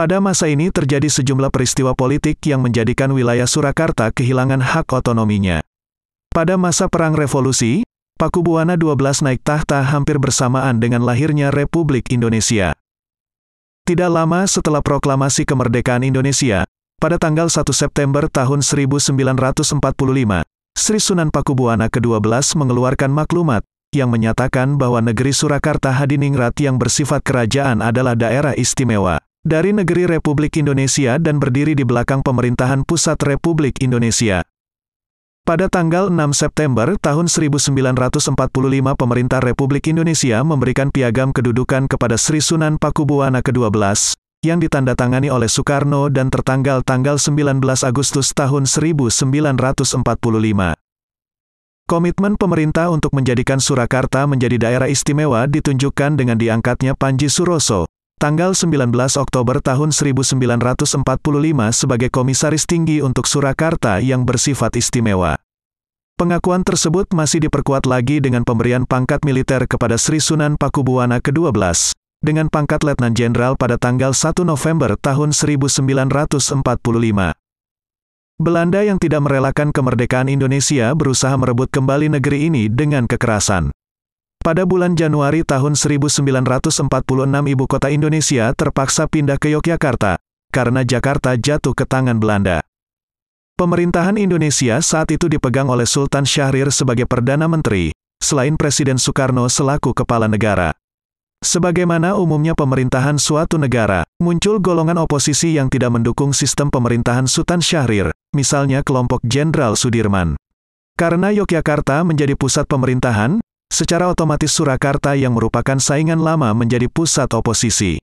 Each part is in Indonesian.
Pada masa ini terjadi sejumlah peristiwa politik yang menjadikan wilayah Surakarta kehilangan hak otonominya. Pada masa Perang Revolusi, Pakubuwana XII naik tahta hampir bersamaan dengan lahirnya Republik Indonesia. Tidak lama setelah proklamasi kemerdekaan Indonesia, pada tanggal 1 September tahun 1945, Sri Sunan Pakubuwana ke-12 mengeluarkan maklumat yang menyatakan bahwa negeri Surakarta Hadiningrat yang bersifat kerajaan adalah daerah istimewa dari negeri Republik Indonesia dan berdiri di belakang pemerintahan pusat Republik Indonesia. Pada tanggal 6 September tahun 1945 pemerintah Republik Indonesia memberikan piagam kedudukan kepada Sri Sunan Pakubuwana ke-12, yang ditandatangani oleh Soekarno dan tertanggal tanggal 19 Agustus tahun 1945. Komitmen pemerintah untuk menjadikan Surakarta menjadi daerah istimewa ditunjukkan dengan diangkatnya Panji Suroso, tanggal 19 Oktober tahun 1945 sebagai Komisaris Tinggi untuk Surakarta yang bersifat istimewa. Pengakuan tersebut masih diperkuat lagi dengan pemberian pangkat militer kepada Sri Sunan Pakubuwana ke-12, dengan pangkat Letnan Jenderal pada tanggal 1 November tahun 1945. Belanda yang tidak merelakan kemerdekaan Indonesia berusaha merebut kembali negeri ini dengan kekerasan. Pada bulan Januari tahun 1946 ibu kota Indonesia terpaksa pindah ke Yogyakarta, karena Jakarta jatuh ke tangan Belanda. Pemerintahan Indonesia saat itu dipegang oleh Sultan Syahrir sebagai Perdana Menteri, selain Presiden Soekarno selaku Kepala Negara. Sebagaimana umumnya pemerintahan suatu negara, muncul golongan oposisi yang tidak mendukung sistem pemerintahan Sultan Syahrir, misalnya kelompok Jenderal Sudirman. Karena Yogyakarta menjadi pusat pemerintahan, secara otomatis Surakarta yang merupakan saingan lama menjadi pusat oposisi.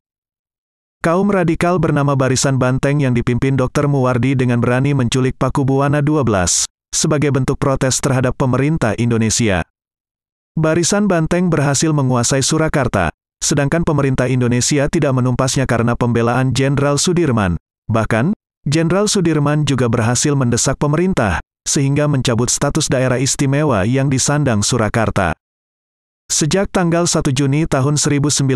Kaum radikal bernama Barisan Banteng yang dipimpin Dr. Muwardi dengan berani menculik Paku Buwana XII sebagai bentuk protes terhadap pemerintah Indonesia. Barisan Banteng berhasil menguasai Surakarta, sedangkan pemerintah Indonesia tidak menumpasnya karena pembelaan Jenderal Sudirman. Bahkan, Jenderal Sudirman juga berhasil mendesak pemerintah, sehingga mencabut status daerah istimewa yang disandang Surakarta. Sejak tanggal 1 Juni tahun 1946,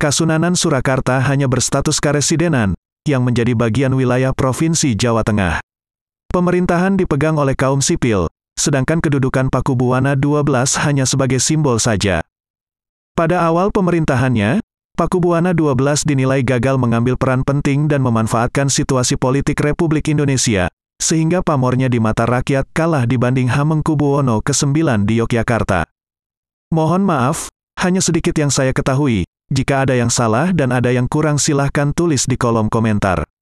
Kasunanan Surakarta hanya berstatus karesidenan, yang menjadi bagian wilayah Provinsi Jawa Tengah. Pemerintahan dipegang oleh kaum sipil, sedangkan kedudukan Pakubuwana XII hanya sebagai simbol saja. Pada awal pemerintahannya, Pakubuwana XII dinilai gagal mengambil peran penting dan memanfaatkan situasi politik Republik Indonesia, sehingga pamornya di mata rakyat kalah dibanding Hamengkubuwono IX di Yogyakarta. Mohon maaf, hanya sedikit yang saya ketahui. Jika ada yang salah dan ada yang kurang silahkan tulis di kolom komentar.